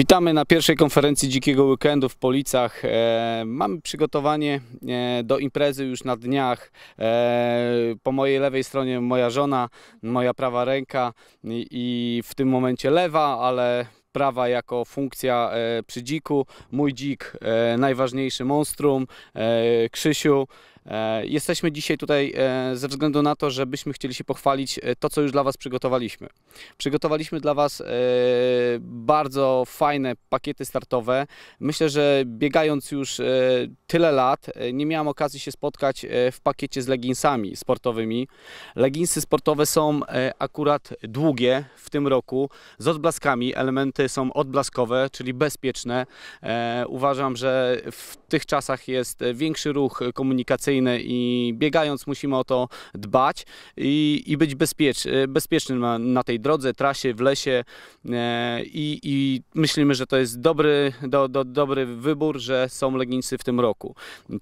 Witamy na pierwszej konferencji Dzikiego Weekendu w Policach. E, mamy przygotowanie e, do imprezy już na dniach. E, po mojej lewej stronie moja żona, moja prawa ręka i, i w tym momencie lewa, ale prawa jako funkcja e, przy dziku. Mój dzik, e, najważniejszy monstrum, e, Krzysiu. E, jesteśmy dzisiaj tutaj e, ze względu na to, że byśmy chcieli się pochwalić e, to, co już dla Was przygotowaliśmy. Przygotowaliśmy dla Was bardzo fajne pakiety startowe. Myślę, że biegając już tyle lat, nie miałem okazji się spotkać w pakiecie z leginsami sportowymi. Leginsy sportowe są akurat długie w tym roku, z odblaskami. Elementy są odblaskowe, czyli bezpieczne. Uważam, że w tych czasach jest większy ruch komunikacyjny i biegając musimy o to dbać i, i być bezpiecz, e, bezpiecznym na, na, tej drodze, trasie, w lesie e, i, i myślimy, że to jest dobry, do, do, dobry wybór, że są leginsy w tym roku.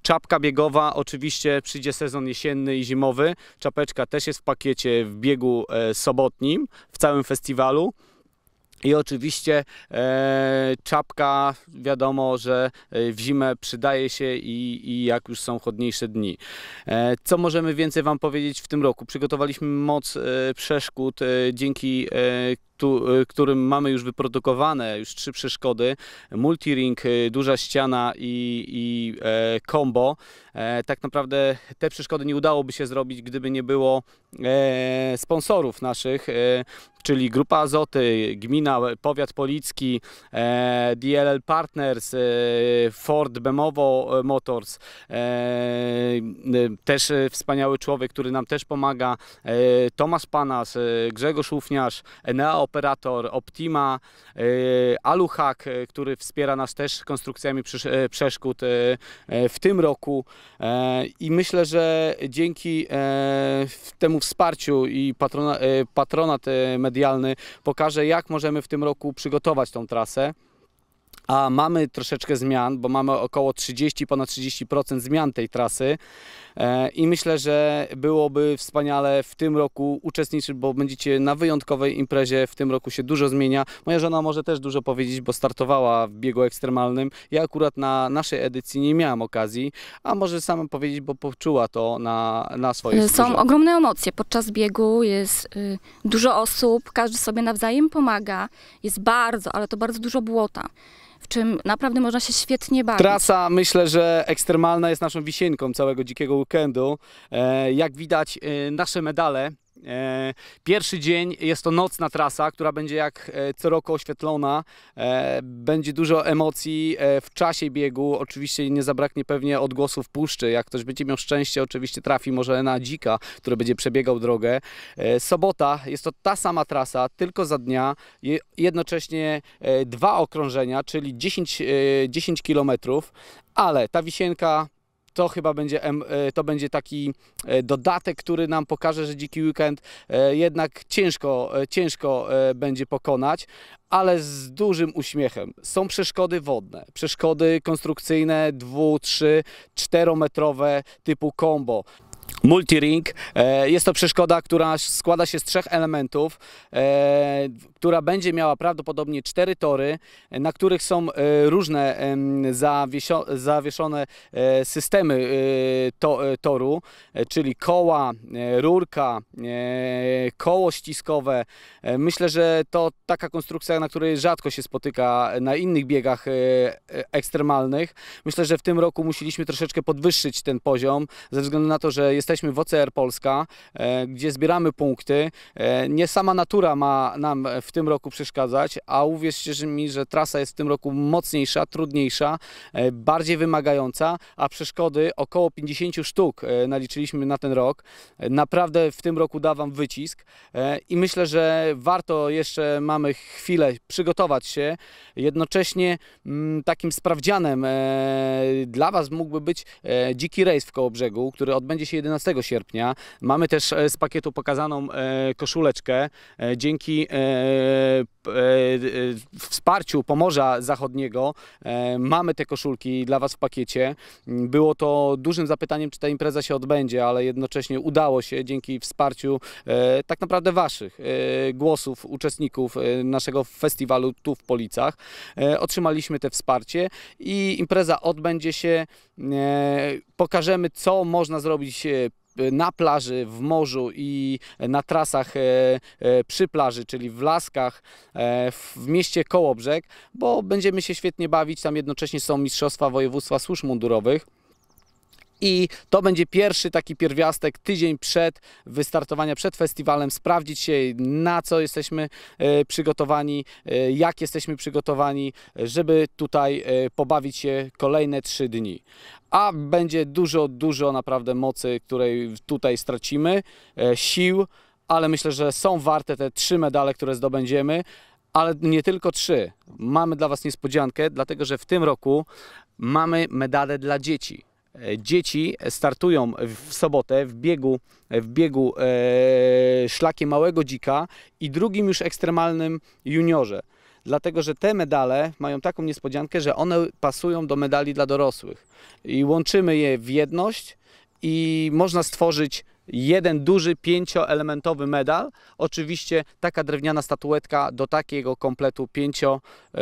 Czapka biegowa, oczywiście przyjdzie sezon jesienny i zimowy, czapeczka też jest w pakiecie w biegu e, sobotnim w całym festiwalu. I oczywiście e, czapka, wiadomo, że e, w zimę przydaje się i, i jak już są chłodniejsze dni. E, co możemy więcej Wam powiedzieć w tym roku? Przygotowaliśmy moc e, przeszkód e, dzięki e, tu, y, którym mamy już wyprodukowane już trzy przeszkody, multiring, y, duża ściana i, i e, combo. E, tak naprawdę te przeszkody nie udałoby się zrobić, gdyby nie było e, sponsorów naszych, e, czyli Grupa Azoty, Gmina, Powiat Policki, e, DLL Partners, e, Ford Bemowo Motors, też wspaniały człowiek, który nam też pomaga, Tomasz Panas, Grzegorz Ufniarz, Enea operator Optima, y, Aluhack, y, który wspiera nas też konstrukcjami y, przeszkód w tym roku i myślę, że dzięki temu wsparciu i patronat medialny pokaże jak możemy w tym roku przygotować tą trasę a mamy troszeczkę zmian, bo mamy około 30, ponad 30% zmian tej trasy e, i myślę, że byłoby wspaniale w tym roku uczestniczyć, bo będziecie na wyjątkowej imprezie, w tym roku się dużo zmienia. Moja żona może też dużo powiedzieć, bo startowała w biegu ekstremalnym. Ja akurat na naszej edycji nie miałam okazji, a może sama powiedzieć, bo poczuła to na, na swojej Są ogromne emocje. Podczas biegu jest y, dużo osób, każdy sobie nawzajem pomaga. Jest bardzo, ale to bardzo dużo błota w czym naprawdę można się świetnie bawić. Trasa myślę, że ekstremalna jest naszą wisienką całego dzikiego weekendu. E, jak widać e, nasze medale E, pierwszy dzień jest to nocna trasa, która będzie jak e, co roku oświetlona. E, będzie dużo emocji w czasie biegu. Oczywiście nie zabraknie pewnie odgłosów puszczy. Jak ktoś będzie miał szczęście, oczywiście trafi może na dzika, który będzie przebiegał drogę. Sobota jest to ta sama trasa, tylko za dnia. Jednocześnie dwa okrążenia, czyli 10, 10 km, ale ta wisienka to chyba będzie, e, to będzie taki e, dodatek, który nam pokaże, że dziki weekend e, jednak ciężko, ciężko będzie pokonać, ale z dużym uśmiechem. Są przeszkody wodne, przeszkody konstrukcyjne 2, 3, 4 metrowe typu combo. Multiring. E, jest to przeszkoda, która składa się z trzech elementów, e, która będzie miała prawdopodobnie cztery tory, na których są e, różne zawieszone systemy toru, czyli koła, rurka, koło ściskowe. Myślę, że to taka konstrukcja, na której rzadko się spotyka na innych biegach ekstremalnych. Myślę, że w tym roku musieliśmy troszeczkę podwyższyć ten poziom, ze względu na to, że jest jesteśmy w OCR Polska, e, gdzie zbieramy punkty. E, nie sama natura ma nam w tym roku przeszkadzać, a uwierzcie mi, że trasa jest w tym roku mocniejsza, trudniejsza, e, bardziej wymagająca, a przeszkody około 50 sztuk naliczyliśmy na ten rok. Naprawdę w tym roku da Wam wycisk i myślę, że warto jeszcze mamy chwilę przygotować się. Jednocześnie mm, takim sprawdzianem dla Was mógłby być dziki rejs w Kołobrzegu, który odbędzie się 11 14 sierpnia. Mamy też e, z pakietu pokazaną e, koszuleczkę. E, dzięki wsparciu Pomorza Zachodniego mamy te koszulki dla Was w pakiecie. Było to dużym zapytaniem, czy ta impreza się odbędzie, ale jednocześnie udało się dzięki wsparciu tak naprawdę Waszych głosów, uczestników naszego festiwalu tu w Policach. Otrzymaliśmy te wsparcie i impreza odbędzie się. Pokażemy, co można zrobić na plaży, w morzu i na trasach e, e, przy plaży, czyli w Laskach, e, w mieście Kołobrzeg, bo będziemy się świetnie bawić. Tam jednocześnie są Mistrzostwa Województwa Służb Mundurowych. I to będzie pierwszy taki pierwiastek tydzień przed wystartowania, przed festiwalem, sprawdzić się na co jesteśmy e, przygotowani, e, jak jesteśmy przygotowani, żeby tutaj e, pobawić się kolejne trzy dni. A będzie dużo, dużo naprawdę mocy, której tutaj stracimy, sił, ale myślę, że są warte te trzy medale, które zdobędziemy. Ale nie tylko trzy. Mamy dla Was niespodziankę, dlatego że w tym roku mamy medale dla dzieci. E, dzieci startują w sobotę w biegu, w biegu e, szlakiem małego dzika i drugim już ekstremalnym juniorze. Dlatego, że te medale mają taką niespodziankę, że one pasują do medali dla dorosłych. I łączymy je w jedność i można stworzyć jeden duży pięcioelementowy medal. Oczywiście taka drewniana statuetka do takiego kompletu pięcio, e,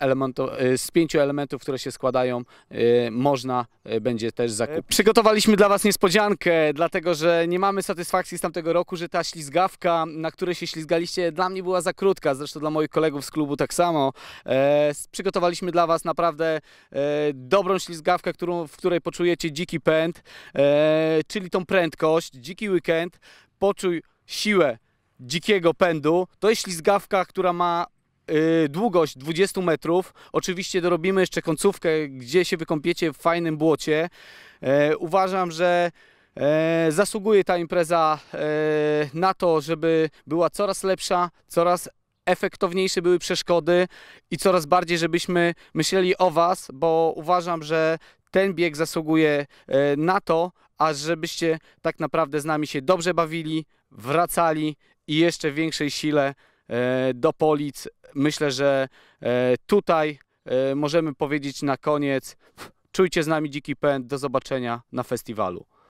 e, z pięciu elementów, które się składają, e, można będzie też zakupić. Przygotowaliśmy dla Was niespodziankę, dlatego że nie mamy satysfakcji z tamtego roku, że ta ślizgawka, na której się ślizgaliście, dla mnie była za krótka, zresztą dla moich kolegów z klubu tak samo. Przygotowaliśmy dla Was naprawdę dobrą ślizgawkę, którą, w której poczujecie dziki pęd, czyli tą prędkość prędkość, dziki weekend, poczuj siłę dzikiego pędu. To jest ślizgawka, która ma y, długość 20 metrów. Oczywiście dorobimy jeszcze końcówkę, gdzie się wykąpiecie w fajnym błocie. E, uważam, że E, zasługuje ta impreza e, na to, żeby była coraz lepsza, coraz efektowniejsze były przeszkody i coraz bardziej, żebyśmy myśleli o Was, bo uważam, że ten bieg zasługuje e, na to, a żebyście tak naprawdę z nami się dobrze bawili, wracali i jeszcze w większej sile e, do Polic. Myślę, że e, tutaj e, możemy powiedzieć na koniec, czujcie z nami Dziki Pęd, do zobaczenia na festiwalu.